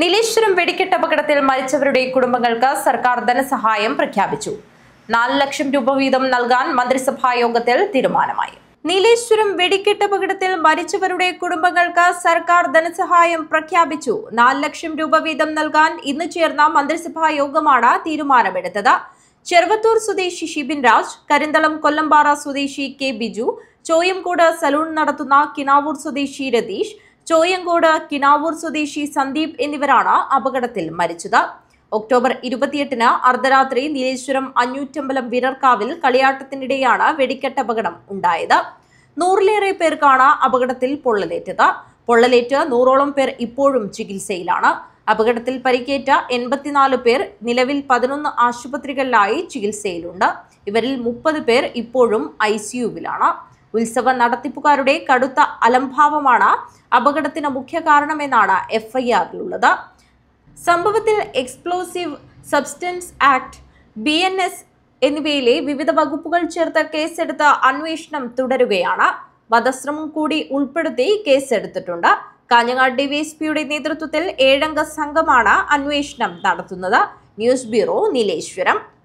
നീലേശ്വരം വെടിക്കെട്ട് അപകടത്തിൽ മരിച്ചവരുടെ കുടുംബങ്ങൾക്ക് സർക്കാർ ധനസഹായം പ്രഖ്യാപിച്ചു നാല് ലക്ഷം രൂപ വീതം നൽകാൻ മന്ത്രിസഭാ യോഗത്തിൽ തീരുമാനമായി നീലേശ്വരം വെടിക്കെട്ട് അപകടത്തിൽ മരിച്ചവരുടെ കുടുംബങ്ങൾക്ക് സർക്കാർ ധനസഹായം പ്രഖ്യാപിച്ചു നാല് ലക്ഷം രൂപ വീതം നൽകാൻ ഇന്ന് ചേർന്ന മന്ത്രിസഭാ യോഗമാണ് തീരുമാനമെടുത്തത് ചെറുവത്തൂർ സ്വദേശി ഷിബിൻ രാജ് കരിന്തളം കൊല്ലംപാറ സ്വദേശി കെ ബിജു ചോയംകോട് സലൂൺ നടത്തുന്ന കിനാവൂർ സ്വദേശി രതീഷ് ചോയങ്കോട് കിനാവൂർ സ്വദേശി സന്ദീപ് എന്നിവരാണ് അപകടത്തിൽ മരിച്ചത് ഒക്ടോബർ ഇരുപത്തിയെട്ടിന് അർദ്ധരാത്രി നീലേശ്വരം അഞ്ഞൂറ്റമ്പലം വിരർക്കാവിൽ കളിയാട്ടത്തിനിടെയാണ് അപകടം ഉണ്ടായത് നൂറിലേറെ പേർക്കാണ് അപകടത്തിൽ പൊള്ളലേറ്റത് പൊള്ളലേറ്റ് നൂറോളം പേർ ഇപ്പോഴും ചികിത്സയിലാണ് അപകടത്തിൽ പരിക്കേറ്റ എൺപത്തിനാല് പേർ നിലവിൽ പതിനൊന്ന് ആശുപത്രികളിലായി ചികിത്സയിലുണ്ട് ഇവരിൽ മുപ്പത് പേർ ഇപ്പോഴും ഐ സിയുവിലാണ് ഉത്സവ നടത്തിപ്പുകാരുടെ കടുത്ത അലംഭാവമാണ് അപകടത്തിന് മുഖ്യ കാരണമെന്നാണ് എഫ്ഐആറിലുള്ളത് സംഭവത്തിൽ explosive substance act B N S എന്നിവയിലെ വിവിധ വകുപ്പുകൾ ചേർത്ത് കേസെടുത്ത് അന്വേഷണം തുടരുകയാണ് വധശ്രമം കൂടി ഉൾപ്പെടുത്തി കേസെടുത്തിട്ടുണ്ട് കാഞ്ഞങ്ങാട് ഡിവിഎസ്പിയുടെ നേതൃത്വത്തിൽ ഏഴംഗ സംഘമാണ് അന്വേഷണം നടത്തുന്നത് ന്യൂസ് ബ്യൂറോ നീലേശ്വരം